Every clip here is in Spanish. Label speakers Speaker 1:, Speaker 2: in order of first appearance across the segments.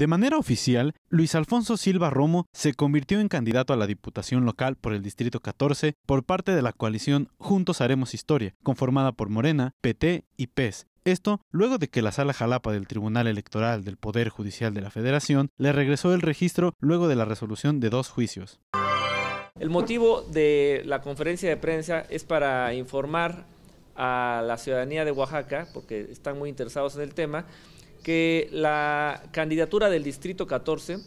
Speaker 1: De manera oficial, Luis Alfonso Silva Romo se convirtió en candidato a la Diputación Local por el Distrito 14 por parte de la coalición Juntos Haremos Historia, conformada por Morena, PT y PES, esto luego de que la Sala Jalapa del Tribunal Electoral del Poder Judicial de la Federación le regresó el registro luego de la resolución de dos juicios.
Speaker 2: El motivo de la conferencia de prensa es para informar a la ciudadanía de Oaxaca, porque están muy interesados en el tema, que la candidatura del Distrito 14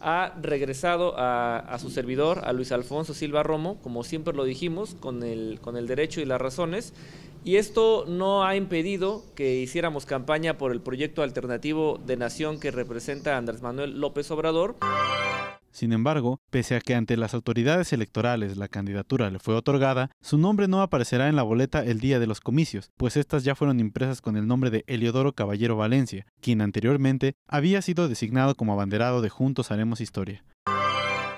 Speaker 2: ha regresado a, su servidor, a Luis Alfonso Silva Romo, como siempre lo dijimos, con el, con el derecho y las razones. Y esto no ha impedido que hiciéramos campaña por el proyecto alternativo de nación que representa Andrés Manuel López Obrador.
Speaker 1: Sin embargo, pese a que ante las autoridades electorales la candidatura le fue otorgada, su nombre no aparecerá en la boleta el día de los comicios, pues estas ya fueron impresas con el nombre de Eliodoro Caballero Valencia, quien anteriormente había sido designado como abanderado de Juntos Haremos Historia.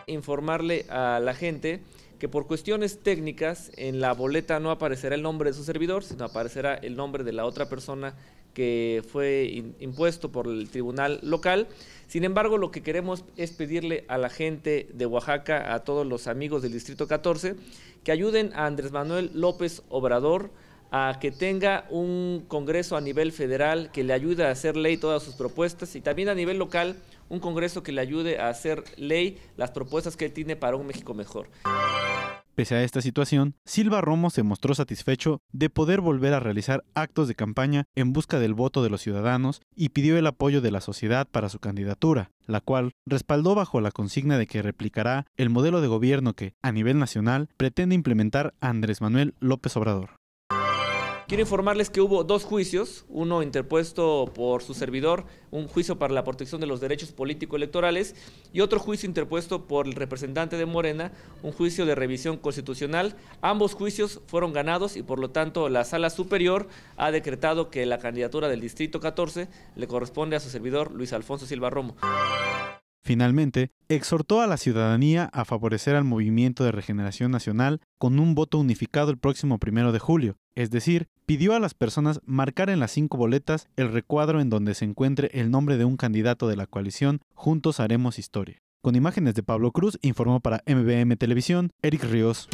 Speaker 2: Informarle a la gente que por cuestiones técnicas en la boleta no aparecerá el nombre de su servidor, sino aparecerá el nombre de la otra persona que fue impuesto por el tribunal local. Sin embargo, lo que queremos es pedirle a la gente de Oaxaca, a todos los amigos del Distrito 14, que ayuden a Andrés Manuel López Obrador a que tenga un Congreso a nivel federal que le ayude a hacer ley todas sus propuestas y también a nivel local un Congreso que le ayude a hacer ley las propuestas que él tiene para un México mejor.
Speaker 1: Pese a esta situación, Silva Romo se mostró satisfecho de poder volver a realizar actos de campaña en busca del voto de los ciudadanos y pidió el apoyo de la sociedad para su candidatura, la cual respaldó bajo la consigna de que replicará el modelo de gobierno que, a nivel nacional, pretende implementar Andrés Manuel López Obrador.
Speaker 2: Quiero informarles que hubo dos juicios, uno interpuesto por su servidor, un juicio para la protección de los derechos político-electorales y otro juicio interpuesto por el representante de Morena, un juicio de revisión constitucional. Ambos juicios fueron ganados y por lo tanto la sala superior ha decretado que la candidatura del Distrito 14 le corresponde a su servidor Luis Alfonso Silva Romo.
Speaker 1: Finalmente, exhortó a la ciudadanía a favorecer al movimiento de regeneración nacional con un voto unificado el próximo primero de julio, es decir, pidió a las personas marcar en las cinco boletas el recuadro en donde se encuentre el nombre de un candidato de la coalición Juntos Haremos Historia. Con imágenes de Pablo Cruz, informó para MBM Televisión, Eric Ríos.